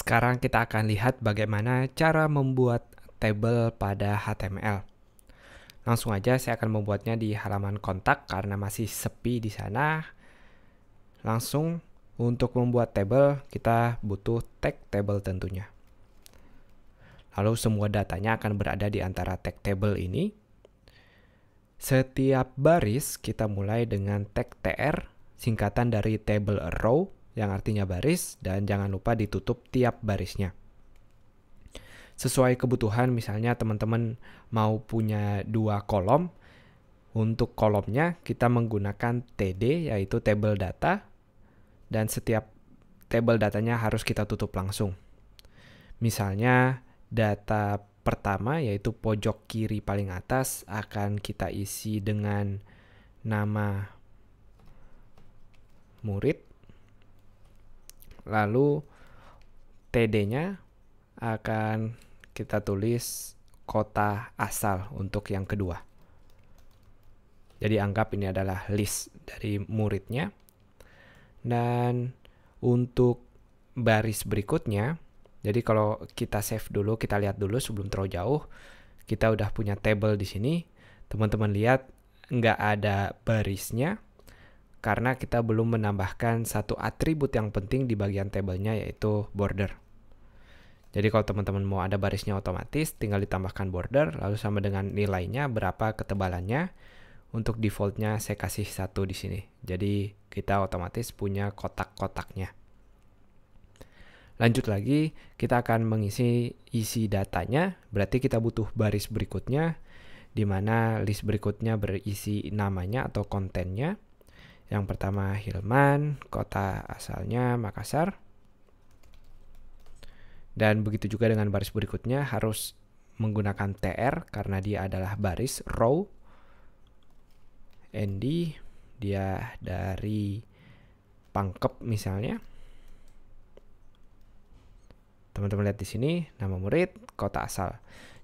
Sekarang kita akan lihat bagaimana cara membuat table pada HTML. Langsung aja saya akan membuatnya di halaman kontak karena masih sepi di sana. Langsung untuk membuat table kita butuh tag table tentunya. Lalu semua datanya akan berada di antara tag table ini. Setiap baris kita mulai dengan tag tr, singkatan dari table row yang artinya baris, dan jangan lupa ditutup tiap barisnya. Sesuai kebutuhan, misalnya teman-teman mau punya dua kolom, untuk kolomnya kita menggunakan TD yaitu table data dan setiap table datanya harus kita tutup langsung. Misalnya data pertama yaitu pojok kiri paling atas akan kita isi dengan nama murid lalu TD-nya akan kita tulis kota asal untuk yang kedua. Jadi anggap ini adalah list dari muridnya. Dan untuk baris berikutnya, jadi kalau kita save dulu, kita lihat dulu sebelum terlalu jauh, kita udah punya table di sini. Teman-teman lihat nggak ada barisnya, karena kita belum menambahkan satu atribut yang penting di bagian tabelnya yaitu border. Jadi kalau teman-teman mau ada barisnya otomatis, tinggal ditambahkan border, lalu sama dengan nilainya berapa ketebalannya. Untuk defaultnya saya kasih satu di sini. Jadi kita otomatis punya kotak-kotaknya. Lanjut lagi, kita akan mengisi isi datanya, berarti kita butuh baris berikutnya, di mana list berikutnya berisi namanya atau kontennya yang pertama Hilman, kota asalnya Makassar. Dan begitu juga dengan baris berikutnya harus menggunakan TR karena dia adalah baris row. Andy dia dari Pangkep misalnya. Teman-teman lihat di sini nama murid, kota asal.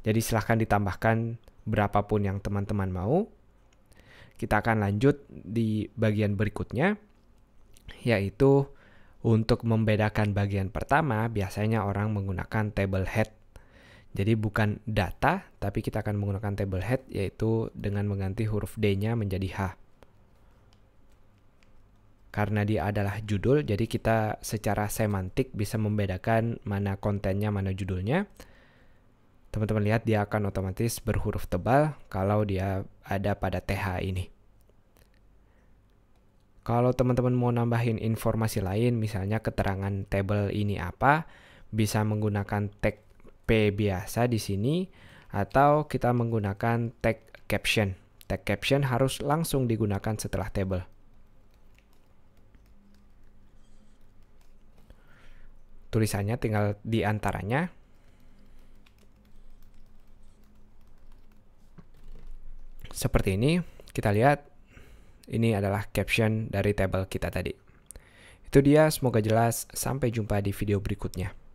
Jadi silahkan ditambahkan berapapun yang teman-teman mau kita akan lanjut di bagian berikutnya, yaitu untuk membedakan bagian pertama, biasanya orang menggunakan table head. Jadi bukan data, tapi kita akan menggunakan table head, yaitu dengan mengganti huruf D-nya menjadi H. Karena dia adalah judul, jadi kita secara semantik bisa membedakan mana kontennya, mana judulnya teman-teman lihat dia akan otomatis berhuruf tebal kalau dia ada pada TH ini. Kalau teman-teman mau nambahin informasi lain, misalnya keterangan tabel ini apa, bisa menggunakan tag P biasa di sini, atau kita menggunakan tag caption. Tag caption harus langsung digunakan setelah tabel. Tulisannya tinggal di antaranya, seperti ini, kita lihat ini adalah caption dari tabel kita tadi. Itu dia, semoga jelas. Sampai jumpa di video berikutnya.